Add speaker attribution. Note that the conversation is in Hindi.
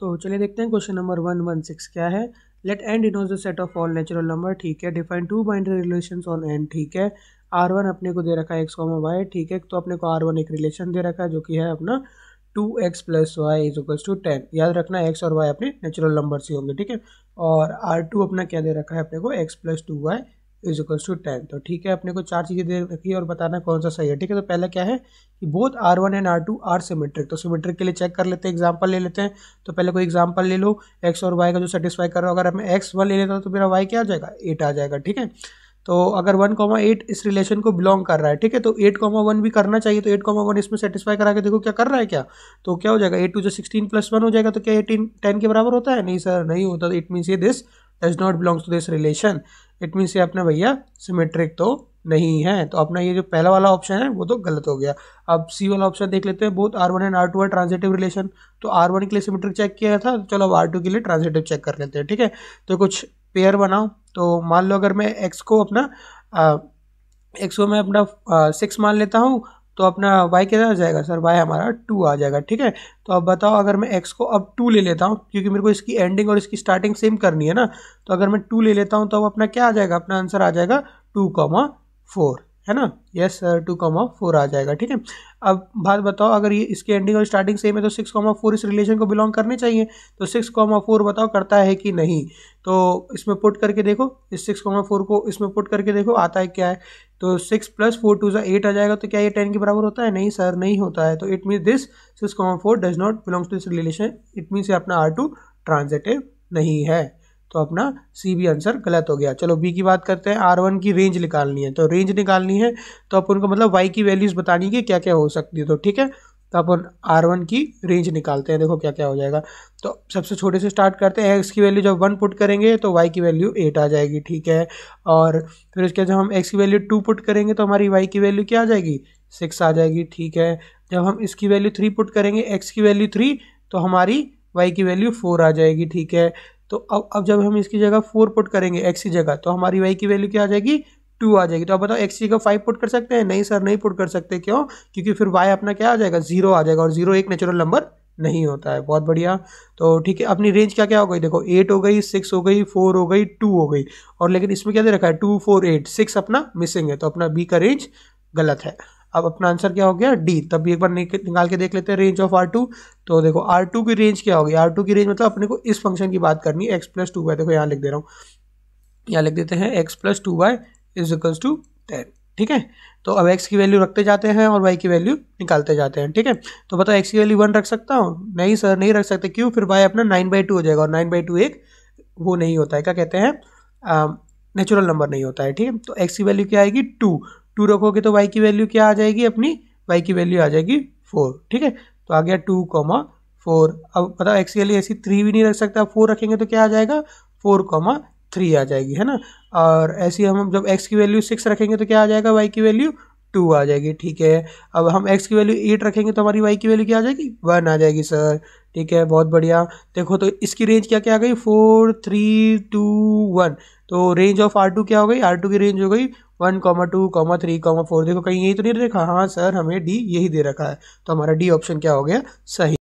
Speaker 1: तो चलिए देखते हैं question number one one six क्या है let N denotes the set of all natural number ठीक है define two binary relation on N ठीक है आर वन अपने को दे रखा है एक्स कॉमो वाई ठीक है तो अपने को आर वन एक रिलेशन दे रखा है जो कि है अपना two x plus y is equals to ten याद रखना एक्स और वाई अपने नेचुरल नंबर से होंगे ठीक है और आर टू अपना क्या दे रखा है अपने को x plus two y is equals to ten तो ठीक है अपने को चार चीज़ें दे रखी है और बताना कौन सा सही है ठीक है तो पहला क्या है कि both R one and R two are symmetric तो सिमेट्रिक के लिए चेक कर लेते हैं एग्जाम्पल ले लेते हैं तो पहले कोई एग्जाम्पल ले लो एक्स और वाई का जो सेटिस्फाई कर रहा हो अगर हमें एक्स वन ले लेता हूँ तो मेरा वाई क्या आ जाएगा एट आ जाएगा ठीक है तो अगर वन कॉमा एट इस रिलेशन को बिलोंग कर रहा है ठीक है तो एट कॉमा वन भी करना चाहिए तो एट कॉमा वन इसमें सेटिस्फाई करा के देखो क्या कर रहा है क्या तो क्या हो जाएगा एट टू जो सिक्सटीन प्लस वन हो जाएगा तो क्या एटीन टेन के बराबर होता है नहीं सर नहीं होता तो इट मीन्स ये this does not belongs to this relation it means ये अपना भैया सिमेट्रिक तो नहीं है तो अपना ये जो पहला वाला ऑप्शन है वो तो गलत हो गया अब सी वाला ऑप्शन देख लेते हैं बहुत R one and R two are transitive relation तो आर वन के लिए सिमेट्रिक चेक किया था तो चलो अब आर टू के लिए ट्रांजेटिव चेक कर लेते हैं ठीक है तो कुछ पेयर बनाओ तो मान लो अगर मैं एक्स को अपना एक्स को मैं अपना सिक्स मान लेता हूँ तो अपना वाई कैसा आ जाएगा सर वाई हमारा टू आ जाएगा ठीक है तो अब बताओ अगर मैं एक्स को अब टू ले लेता हूँ क्योंकि मेरे को इसकी एंडिंग और इसकी स्टार्टिंग सेम करनी है ना तो अगर मैं टू ले लेता हूँ तो अब अपना क्या आ जाएगा अपना आंसर आ जाएगा टू कॉमा फोर है ना yes sir two comma four आ जाएगा ठीक है अब बात बताओ अगर ये इसकी एंडिंग और स्टार्टिंग सेम है तो सिक्स कॉमा फोर इस रिलेशन को बिलोंग करने चाहिए तो सिक्स कॉमा फोर बताओ करता है कि नहीं तो इसमें पुट करके देखो इस सिक्स कॉमा फोर को इसमें पुट करके देखो आता है क्या है तो सिक्स प्लस फोर टू जो एट आ जाएगा तो क्या ये टेन के बराबर होता है नहीं सर नहीं होता है तो it means this six comma four does not belongs to this relation it means ये अपना आर टू ट्रांजेटिव नहीं है तो अपना सी भी आंसर गलत हो गया चलो बी की बात करते हैं आर वन की रेंज निकालनी है तो रेंज निकालनी है तो अपन को मतलब वाई की वैल्यूज़ बतानी है क्या क्या हो सकती है तो ठीक है तो अपन आर वन की रेंज निकालते हैं देखो क्या क्या हो जाएगा तो सबसे छोटे से स्टार्ट करते हैं एक्स की वैल्यू जब वन पुट करेंगे तो वाई की वैल्यू एट आ जाएगी ठीक है और फिर उसके जब हम एक्स की वैल्यू टू पुट करेंगे तो हमारी वाई की वैल्यू क्या आ जाएगी सिक्स आ जाएगी ठीक है जब हम इसकी वैल्यू थ्री पुट करेंगे एक्स की वैल्यू थ्री तो हमारी वाई की वैल्यू फोर आ जाएगी ठीक है तो अब अब जब हम इसकी जगह फोर पुट करेंगे एक्स की जगह तो हमारी वाई की वैल्यू क्या आ जाएगी टू आ जाएगी तो आप बताओ एक्स का फाइव पुट कर सकते हैं नहीं सर नहीं पुट कर सकते क्यों क्योंकि फिर वाई अपना क्या आ जाएगा जीरो आ जाएगा और जीरो एक नेचुरल नंबर नहीं होता है बहुत बढ़िया तो ठीक है अपनी रेंज क्या क्या हो गई देखो एट हो गई सिक्स हो गई फोर हो गई टू हो गई और लेकिन इसमें क्या दे रखा है टू फोर एट सिक्स अपना मिसिंग है तो अपना बी का रेंज गलत है अब अपना आंसर क्या हो गया डी तब भी एक बार निकाल के देख लेते हैं रेंज ऑफ आर टू तो देखो आर टू की रेंज क्या होगी आर टू की रेंज मतलब अपने को इस फंक्शन की बात करनी है एक्स प्लस टू बाय देखो यहाँ लिख दे रहा हूँ यहाँ लिख देते हैं x plus two y is equals to ten ठीक है तो अब एक्स की वैल्यू रखते जाते हैं और वाई की वैल्यू निकालते जाते हैं ठीक है तो बताओ x की वैल्यू वन रख सकता हूँ नहीं सर नहीं रख सकते क्यों फिर वाई अपना नाइन बाई टू हो जाएगा और नाइन बाई टू एक वो नहीं होता है क्या कहते हैं नेचुरल नंबर नहीं होता है ठीक है तो एक्स की वैल्यू क्या आएगी टू टू रखोगे तो वाई की वैल्यू क्या आ जाएगी अपनी वाई की वैल्यू आ जाएगी फोर ठीक है तो आ गया टू कॉमा फोर अब बताओ एक्स की वैल्यू ऐसी थ्री भी नहीं रख सकता फोर रखेंगे तो क्या आ जाएगा फोर कॉमा थ्री आ जाएगी है ना और ऐसी हम जब एक्स की वैल्यू सिक्स रखेंगे तो क्या आ जाएगा वाई की वैल्यू टू आ जाएगी ठीक है अब हम एक्स की वैल्यू एट रखेंगे तो हमारी वाई की वैल्यू क्या आ जाएगी वन आ जाएगी सर ठीक है बहुत बढ़िया देखो तो इसकी रेंज क्या क्या आ गई फोर थ्री टू वन तो रेंज ऑफ आर टू क्या हो गई आर टू की रेंज हो गई one comma two comma three comma four देखो कहीं यही तो नहीं रखा हाँ सर हमें डी यही दे रखा है तो हमारा डी ऑप्शन क्या हो गया सही